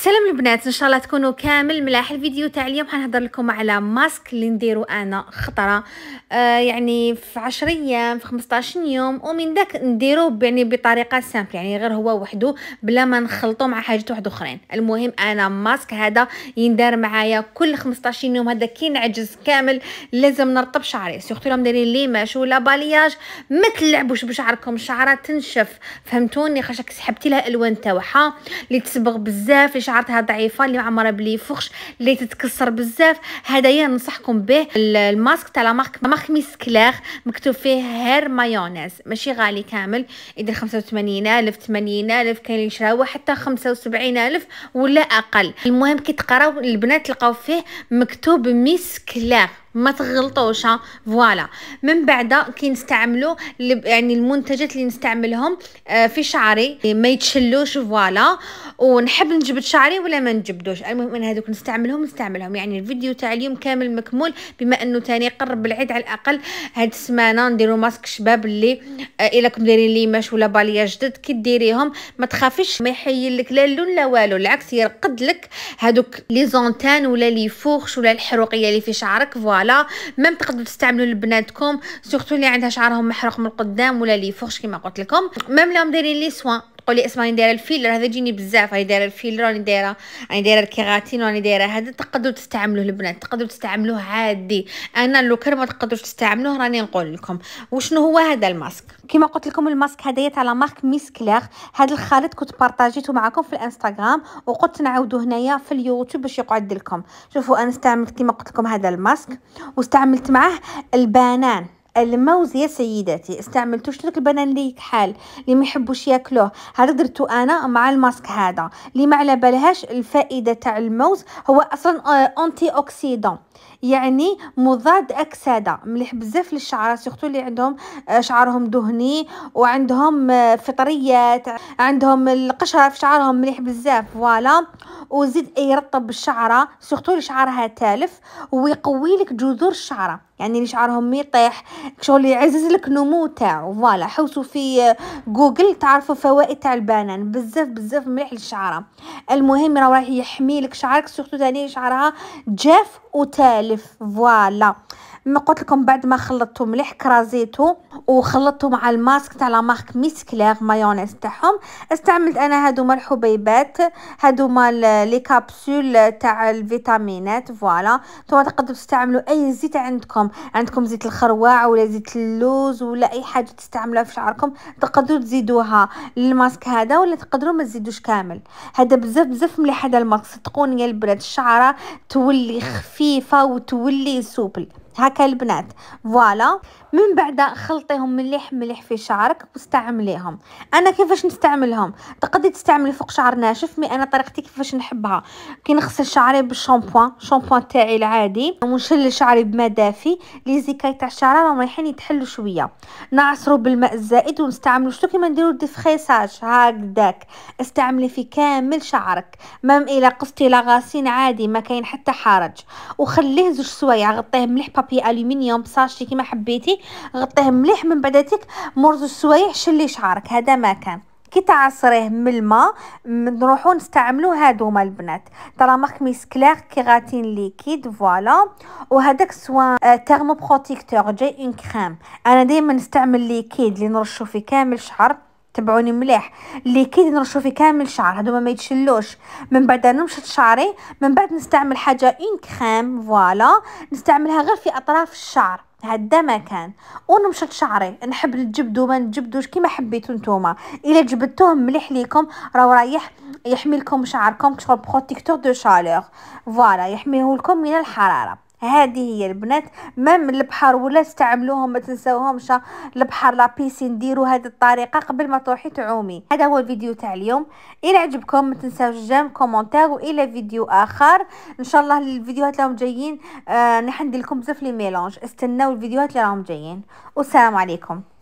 سلام البنات ان شاء الله تكونوا كامل ملاح الفيديو تاع اليوم حنهضر لكم على ماسك اللي نديرو انا خطره آه يعني في 10 ايام في 15 يوم ومن داك نديرو يعني بطريقه سامبل يعني غير هو وحده بلا ما نخلطو مع حاجه واحد اخرين المهم انا ماسك هذا يندار معايا كل 15 يوم هذا كي نعجز كامل لازم نرطب شعري سورتو مديرين لي ماش ولا بالياج ما تلعبوش بشعركم شعره تنشف فهمتوني خشك سحبتي لها الالوان تاعها اللي تصبغ بزاف شعرتها ضعيفه اللي معمره بالفخش اللي تتكسر بزاف هدايا ننصحكم به الماسك تاع لا مارك مارك ميسكلير مكتوب فيه هير مايونيز ماشي غالي كامل يدير 85000 الف الف كاين اللي يشراوه حتى 75000 الف ولا اقل المهم كي تقراو البنات تلقاو فيه مكتوب ميسكلير ما تغلطوش فوالا من بعد كي نستعملوا يعني المنتجات اللي نستعملهم آه، في شعري ما يتشلوش فوالا ونحب نجبد شعري ولا ما نجبدوش المهم انا هذوك نستعملهم نستعملهم يعني الفيديو تاع اليوم كامل مكمول بما انه تاني قرب العيد على الاقل هاد السمانه نديروا ماسك شباب اللي آه، الا كنت دايرين ليماش ولا باليا جدد كي ديريهم ما تخافيش ما يحيل لك لا اللون لا والو العكس يرقد لك هذوك لي زونتان ولا لي فوخش ولا الحروقيه اللي في شعرك فوالا فوالا ميم تقدروا تستعملوا لبناتكم سورتو اللي عندها شعرهم محروق من القدام ولا لي فورش كما قلت لكم ميم لهم دايرين لي سوان قولي اسم راني دايره الفيلر هذا يجيني بزاف راني دايره الفيلر راني دايره راني دايره الكيراتين راني دايره هذا تقدروا تستعملوه البنات تقدروا تستعملوه عادي انا كان ما تقدروش تستعملوه راني نقول لكم وشنو هو هذا الماسك كما قلت لكم الماسك هذايا تاع لا مارك ميس كلير هذا الخليط كنت بارطاجيته معكم في الانستغرام وقلت نعاودو هنايا في اليوتيوب باش يقعد لكم شوفوا انا استعملت كما قلت لكم هذا الماسك واستعملت معاه البنان الموز يا سيداتي استعملتوش لك البنان اللي كحال اللي ما يحبوش ياكلوه هذا درتو انا مع الماسك هذا اللي ما على بالهاش الفائده تاع الموز هو اصلا اونتي آه، اوكسيدون يعني مضاد اكسده مليح بزاف للشعر سورتو اللي عندهم آه، شعرهم دهني وعندهم آه، فطريات عندهم القشره في شعرهم مليح بزاف فوالا وزيد يرطب الشعره سورتو اللي شعرها تالف ويقوي لك جذور الشعره يعني اللي شعرهم يطيح شغل يعزز لك نمو تاعو فوالا حوسوا في جوجل تعرفوا فوائد تاع البنان بزاف بزاف مليح للشعره المهم راه راح يحمي لك شعرك سورتو ثاني شعرها جاف وتالف فوالا ما قلت لكم بعد ما خلطته مليح كرازيته وخلطته مع الماسك تاع لا مارك ميس كلير مايونيز تاعهم استعملت انا هادوما الحبيبات هادوما لي كابسول تاع الفيتامينات فوالا نتوما تقدروا تستعملوا اي زيت عندكم عندكم زيت الخروع ولا زيت اللوز ولا اي حاجه تستعملوها في شعركم تقدروا تزيدوها للماسك هذا ولا تقدروا ما تزيدوش كامل هذا بزاف بزاف مليح هذا الماسك صدقوني يا البنات الشعره تولي خفيفه وتولي سوبل هكا البنات فوالا من بعد خلطيهم مليح مليح في شعرك واستعمليهم انا كيفاش نستعملهم تقدري تستعملي فوق شعر ناشف مي انا طريقتي كيفاش نحبها كي نغسل شعري بالشامبوان شامبوان تاعي العادي ونشل شعري بماء دافي لي زيكاي تاع الشعر راهم رايحين يتحلوا شويه نعصرو بالماء الزائد ونستعملو شتو كيما نديرو ديفريساج هكداك استعملي في كامل شعرك مام الى قصتي لا غاسين عادي ما كاين حتى حرج وخليه زوج سوايع غطيه مليح بابا بابي الومنيوم بصاشي كيما حبيتي غطيه مليح من بعد مرز السوايح شلي شعرك هذا ما كان كي تعصريه من الماء نروحو نستعملو هادوما البنات ترى مخميس كلير كيغاتين ليكيد فوالا وهداك سوا آه، تيرمو بروتيكتور جاي اون كريم انا ديما نستعمل ليكيد اللي نرشو فيه كامل شعر تبعوني مليح اللي اكيد نرشو فيه كامل شعر هذوما ما يتشلوش من بعد نمشط شعري من بعد نستعمل حاجه اون كريم فوالا نستعملها غير في اطراف الشعر هدا ما كان ونمشط شعري نحب نجبدو ما نجبدوش كيما حبيتو نتوما الا جبدتوه مليح ليكم راهو رايح يحمي لكم شعركم كشغل بروتيكتور دو شالور فوالا يحميه لكم من الحراره هذه هي البنات مام البحر ولا تستعملوهم ما تنساوهمش البحر لا بيسين ديروا هذه الطريقه قبل ما تروحي تعومي هذا هو الفيديو تاع اليوم الى عجبكم ما تنساوش جام كومونتير والى فيديو اخر ان شاء الله الفيديوهات اللي راهم جايين آه نحن ندير لكم بزاف لي ميلونج استناو الفيديوهات اللي راهم جايين والسلام عليكم